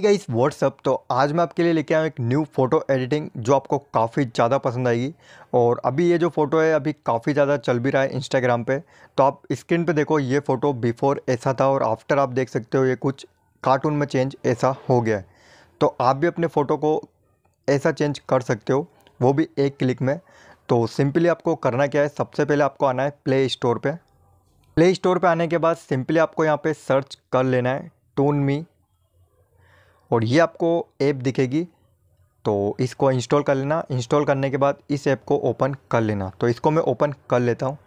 guys what's up तो आज मैं आपके लिए लेके आया एक न्यू फ़ोटो एडिटिंग जो आपको काफ़ी ज़्यादा पसंद आएगी और अभी ये जो फ़ोटो है अभी काफ़ी ज़्यादा चल भी रहा है इंस्टाग्राम पे तो आप स्क्रीन पे देखो ये फ़ोटो बिफ़ोर ऐसा था और आफ्टर आप देख सकते हो ये कुछ कार्टून में चेंज ऐसा हो गया है तो आप भी अपने फ़ोटो को ऐसा चेंज कर सकते हो वो भी एक क्लिक में तो सिंपली आपको करना क्या है सबसे पहले आपको आना है प्ले स्टोर पर प्ले स्टोर पर आने के बाद सिंपली आपको यहाँ पर सर्च कर लेना है टून मी और ये आपको ऐप दिखेगी तो इसको इंस्टॉल कर लेना इंस्टॉल करने के बाद इस ऐप को ओपन कर लेना तो इसको मैं ओपन कर लेता हूँ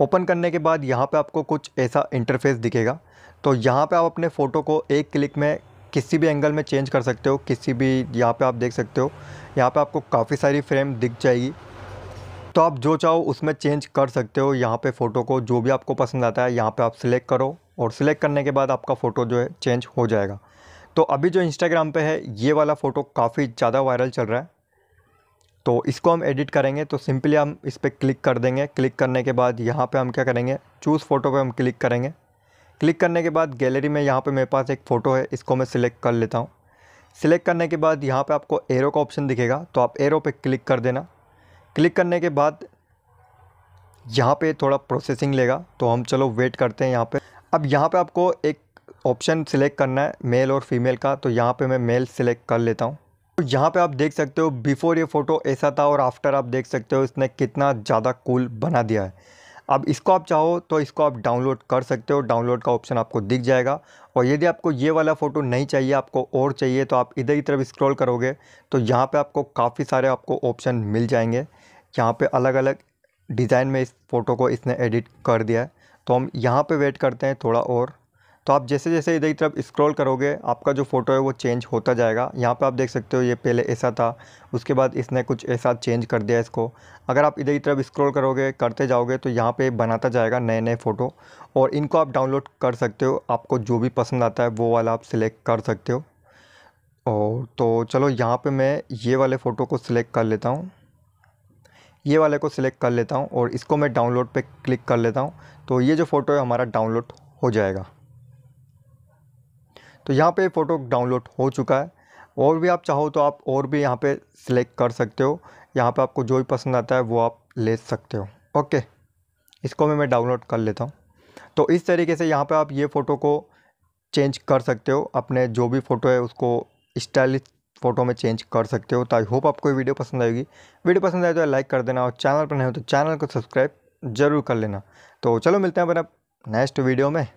ओपन करने के बाद यहाँ पे आपको कुछ ऐसा इंटरफेस दिखेगा तो यहाँ पे आप अपने फ़ोटो को एक क्लिक में किसी भी एंगल में चेंज कर सकते हो किसी भी यहाँ पे आप देख सकते हो यहाँ पे आपको काफ़ी सारी फ्रेम दिख जाएगी तो आप जो चाहो उसमें चेंज कर सकते हो यहाँ पे फ़ोटो को जो भी आपको पसंद आता है यहाँ पे आप सिलेक्ट करो और सिलेक्ट करने के बाद आपका फ़ोटो जो है चेंज हो जाएगा तो अभी जो इंस्टाग्राम पे है ये वाला फ़ोटो काफ़ी ज़्यादा वायरल चल रहा है तो इसको हम एडिट करेंगे तो सिंपली हम इस पर क्लिक कर देंगे क्लिक करने के बाद यहाँ पे हम क्या करेंगे चूज़ फ़ोटो पे हम क्लिक करेंगे क्लिक करने के बाद गैलरी में यहाँ पे मेरे पास एक फ़ोटो है इसको मैं सिलेक्ट कर लेता हूँ सिलेक्ट करने के बाद यहाँ पर आपको एरो का ऑप्शन दिखेगा तो आप एरो पर क्लिक कर देना क्लिक करने के बाद यहाँ पर थोड़ा प्रोसेसिंग लेगा तो हम चलो वेट करते हैं यहाँ पर अब यहाँ पे आपको एक ऑप्शन सिलेक्ट करना है मेल और फीमेल का तो यहाँ पे मैं मेल सिलेक्ट कर लेता हूँ तो यहाँ पे आप देख सकते हो बिफ़ोर ये फ़ोटो ऐसा था और आफ्टर आप देख सकते हो इसने कितना ज़्यादा कूल बना दिया है अब इसको आप चाहो तो इसको आप डाउनलोड कर सकते हो डाउनलोड का ऑप्शन आपको दिख जाएगा और यदि आपको ये वाला फ़ोटो नहीं चाहिए आपको और चाहिए तो आप इधर ही तरफ स्क्रॉल करोगे तो यहाँ पे आपको काफ़ी सारे आपको ऑप्शन मिल जाएंगे यहाँ पे अलग अलग डिज़ाइन में इस फ़ोटो को इसने एडिट कर दिया है तो हम यहाँ पर वेट करते हैं थोड़ा और तो आप जैसे जैसे इधर की तरफ स्क्रॉल करोगे आपका जो फ़ोटो है वो चेंज होता जाएगा यहाँ पे आप देख सकते हो ये पहले ऐसा था उसके बाद इसने कुछ ऐसा चेंज कर दिया इसको अगर आप इधर की तरफ स्क्रॉल करोगे करते जाओगे तो यहाँ पे बनाता जाएगा नए नए फ़ोटो और इनको आप डाउनलोड कर सकते हो आपको जो भी पसंद आता है वो वाला आप सिलेक्ट कर सकते हो और तो चलो यहाँ पर मैं ये वाले फ़ोटो को सिलेक्ट कर लेता हूँ ये वाले को सिलेक्ट कर लेता हूँ और इसको मैं डाउनलोड पर क्लिक कर लेता हूँ तो ये जो फ़ोटो है हमारा डाउनलोड हो जाएगा तो यहाँ पे फ़ोटो डाउनलोड हो चुका है और भी आप चाहो तो आप और भी यहाँ पे सिलेक्ट कर सकते हो यहाँ पे आपको जो भी पसंद आता है वो आप ले सकते हो ओके इसको मैं मैं डाउनलोड कर लेता हूँ तो इस तरीके से यहाँ पे आप ये फ़ोटो को चेंज कर सकते हो अपने जो भी फ़ोटो है उसको स्टाइलिश फ़ोटो में चेंज कर सकते हो तो आई होप आपको वीडियो पसंद आएगी वीडियो पसंद आए तो लाइक कर देना और चैनल पर नहीं हो तो चैनल को सब्सक्राइब ज़रूर कर लेना तो चलो मिलते हैं अपने नेक्स्ट वीडियो में